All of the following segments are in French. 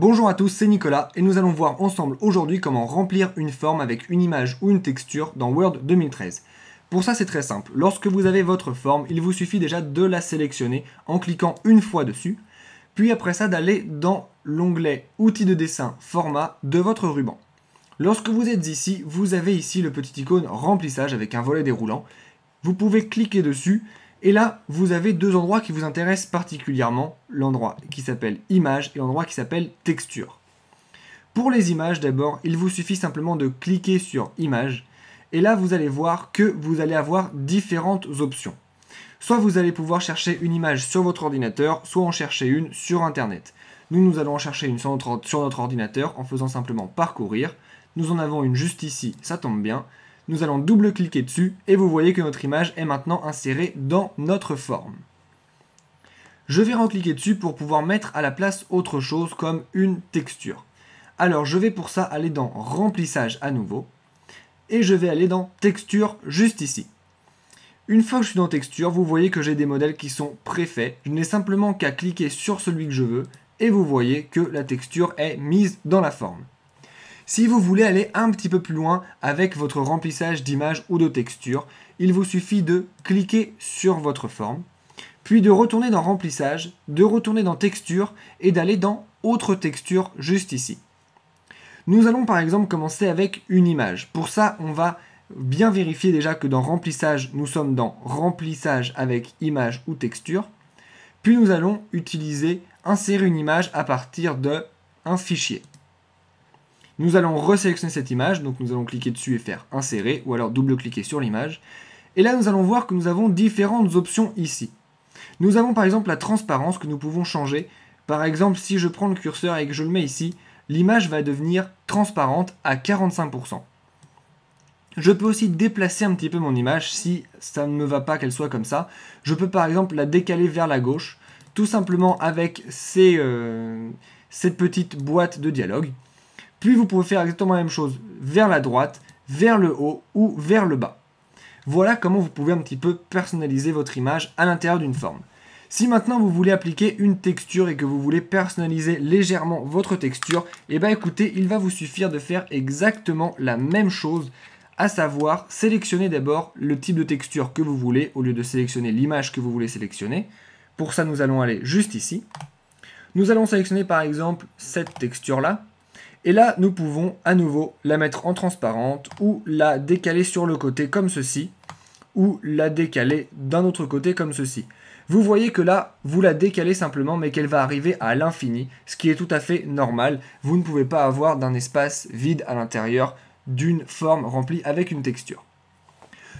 Bonjour à tous, c'est Nicolas et nous allons voir ensemble aujourd'hui comment remplir une forme avec une image ou une texture dans Word 2013. Pour ça c'est très simple, lorsque vous avez votre forme, il vous suffit déjà de la sélectionner en cliquant une fois dessus, puis après ça d'aller dans l'onglet Outils de dessin, Format de votre ruban. Lorsque vous êtes ici, vous avez ici le petit icône Remplissage avec un volet déroulant. Vous pouvez cliquer dessus et là, vous avez deux endroits qui vous intéressent particulièrement, l'endroit qui s'appelle image et l'endroit qui s'appelle texture. Pour les images, d'abord, il vous suffit simplement de cliquer sur image et là, vous allez voir que vous allez avoir différentes options. Soit vous allez pouvoir chercher une image sur votre ordinateur, soit en chercher une sur Internet. Nous, nous allons en chercher une sur notre, sur notre ordinateur en faisant simplement parcourir. Nous en avons une juste ici, ça tombe bien. Nous allons double-cliquer dessus et vous voyez que notre image est maintenant insérée dans notre forme. Je vais recliquer dessus pour pouvoir mettre à la place autre chose comme une texture. Alors je vais pour ça aller dans remplissage à nouveau et je vais aller dans texture juste ici. Une fois que je suis dans texture, vous voyez que j'ai des modèles qui sont préfaits. Je n'ai simplement qu'à cliquer sur celui que je veux et vous voyez que la texture est mise dans la forme. Si vous voulez aller un petit peu plus loin avec votre remplissage d'images ou de textures, il vous suffit de cliquer sur votre forme, puis de retourner dans remplissage, de retourner dans texture et d'aller dans autre texture juste ici. Nous allons par exemple commencer avec une image. Pour ça, on va bien vérifier déjà que dans remplissage, nous sommes dans remplissage avec image ou texture. Puis nous allons utiliser insérer une image à partir d'un fichier. Nous allons resélectionner cette image, donc nous allons cliquer dessus et faire insérer, ou alors double-cliquer sur l'image. Et là, nous allons voir que nous avons différentes options ici. Nous avons par exemple la transparence que nous pouvons changer. Par exemple, si je prends le curseur et que je le mets ici, l'image va devenir transparente à 45%. Je peux aussi déplacer un petit peu mon image si ça ne me va pas qu'elle soit comme ça. Je peux par exemple la décaler vers la gauche, tout simplement avec cette euh, petite boîte de dialogue. Puis vous pouvez faire exactement la même chose vers la droite, vers le haut ou vers le bas. Voilà comment vous pouvez un petit peu personnaliser votre image à l'intérieur d'une forme. Si maintenant vous voulez appliquer une texture et que vous voulez personnaliser légèrement votre texture, et eh bien écoutez, il va vous suffire de faire exactement la même chose, à savoir sélectionner d'abord le type de texture que vous voulez au lieu de sélectionner l'image que vous voulez sélectionner. Pour ça, nous allons aller juste ici. Nous allons sélectionner par exemple cette texture là et là, nous pouvons à nouveau la mettre en transparente ou la décaler sur le côté comme ceci ou la décaler d'un autre côté comme ceci. Vous voyez que là, vous la décalez simplement, mais qu'elle va arriver à l'infini, ce qui est tout à fait normal. Vous ne pouvez pas avoir d'un espace vide à l'intérieur d'une forme remplie avec une texture.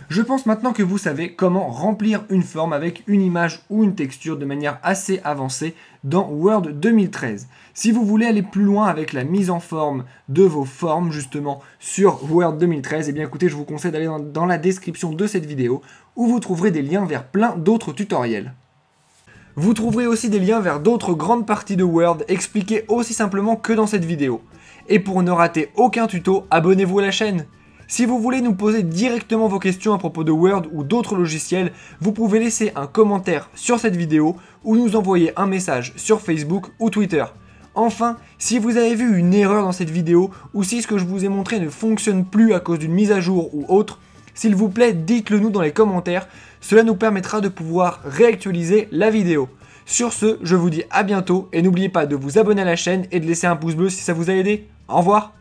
Je pense maintenant que vous savez comment remplir une forme avec une image ou une texture de manière assez avancée dans Word 2013. Si vous voulez aller plus loin avec la mise en forme de vos formes justement sur Word 2013, et eh bien écoutez, je vous conseille d'aller dans, dans la description de cette vidéo où vous trouverez des liens vers plein d'autres tutoriels. Vous trouverez aussi des liens vers d'autres grandes parties de Word expliquées aussi simplement que dans cette vidéo. Et pour ne rater aucun tuto, abonnez-vous à la chaîne si vous voulez nous poser directement vos questions à propos de Word ou d'autres logiciels, vous pouvez laisser un commentaire sur cette vidéo ou nous envoyer un message sur Facebook ou Twitter. Enfin, si vous avez vu une erreur dans cette vidéo ou si ce que je vous ai montré ne fonctionne plus à cause d'une mise à jour ou autre, s'il vous plaît, dites-le nous dans les commentaires, cela nous permettra de pouvoir réactualiser la vidéo. Sur ce, je vous dis à bientôt et n'oubliez pas de vous abonner à la chaîne et de laisser un pouce bleu si ça vous a aidé. Au revoir